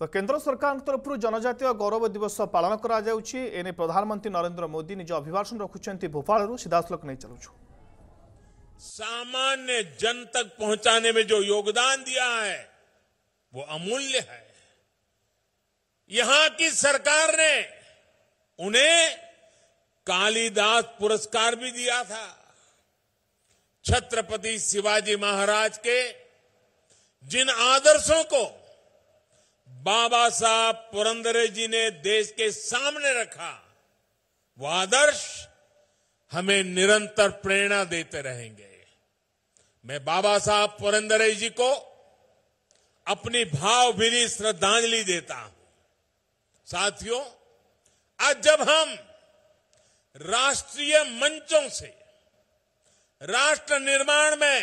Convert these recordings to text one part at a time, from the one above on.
तो केन्द्र सरकार तरफ जनजात गौरव दिवस पालन करने प्रधानमंत्री नरेन्द्र मोदी निज अभिभाषण रखुच्च भोपाल सीधाश्लोक नहीं चलु सामान्य जन तक पहुंचाने में जो योगदान दिया है वो अमूल्य है यहां की सरकार ने उन्हें कालीदास पुरस्कार भी दिया था छत्रपति शिवाजी महाराज के जिन आदर्शों को बाबा साहब पुरंदरे जी ने देश के सामने रखा वो आदर्श हमें निरंतर प्रेरणा देते रहेंगे मैं बाबा साहब पुरंदरे जी को अपनी भावभीनी श्रद्धांजलि देता हूं साथियों आज जब हम राष्ट्रीय मंचों से राष्ट्र निर्माण में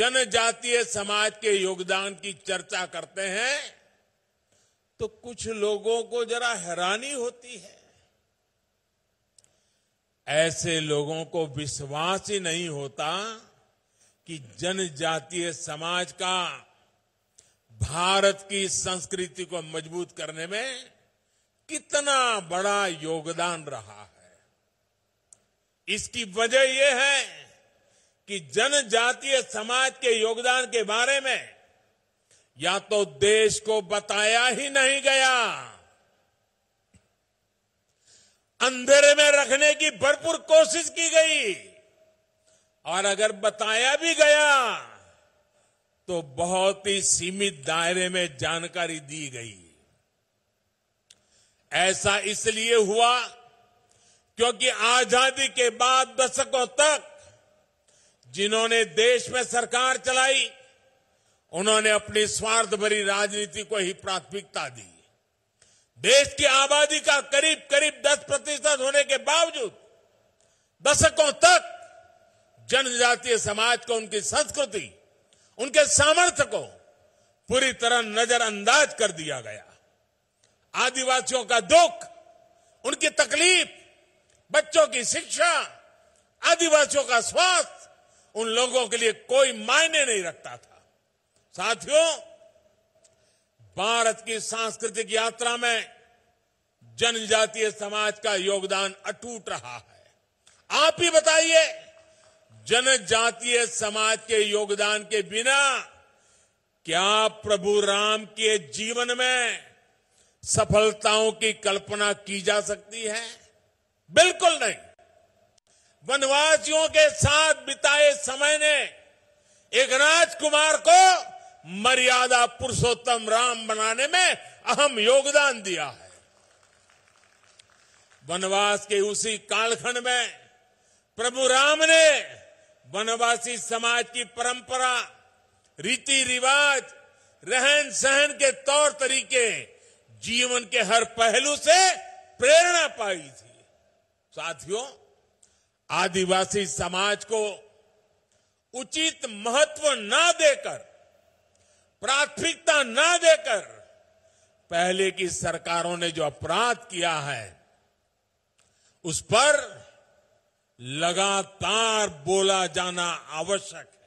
जनजातीय समाज के योगदान की चर्चा करते हैं तो कुछ लोगों को जरा हैरानी होती है ऐसे लोगों को विश्वास ही नहीं होता कि जनजातीय समाज का भारत की संस्कृति को मजबूत करने में कितना बड़ा योगदान रहा है इसकी वजह यह है कि जनजातीय समाज के योगदान के बारे में या तो देश को बताया ही नहीं गया अंधेरे में रखने की भरपूर कोशिश की गई और अगर बताया भी गया तो बहुत ही सीमित दायरे में जानकारी दी गई ऐसा इसलिए हुआ क्योंकि आजादी के बाद दशकों तक जिन्होंने देश में सरकार चलाई उन्होंने अपनी स्वार्थ भरी राजनीति को ही प्राथमिकता दी देश की आबादी का करीब करीब 10 प्रतिशत होने के बावजूद दशकों तक जनजातीय समाज को उनकी संस्कृति उनके सामर्थ्य को पूरी तरह नजरअंदाज कर दिया गया आदिवासियों का दुख उनकी तकलीफ बच्चों की शिक्षा आदिवासियों का स्वास्थ्य उन लोगों के लिए कोई मायने नहीं रखता था साथियों भारत की सांस्कृतिक यात्रा में जनजातीय समाज का योगदान अटूट रहा है आप ही बताइए जनजातीय समाज के योगदान के बिना क्या प्रभु राम के जीवन में सफलताओं की कल्पना की जा सकती है बिल्कुल नहीं वनवासियों के साथ बिताए समय ने एक राजकुमार को मर्यादा पुरुषोत्तम राम बनाने में अहम योगदान दिया है वनवास के उसी कालखंड में प्रभु राम ने वनवासी समाज की परंपरा रीति रिवाज रहन सहन के तौर तरीके जीवन के हर पहलू से प्रेरणा पाई थी साथियों आदिवासी समाज को उचित महत्व ना देकर प्राथमिकता न देकर पहले की सरकारों ने जो अपराध किया है उस पर लगातार बोला जाना आवश्यक है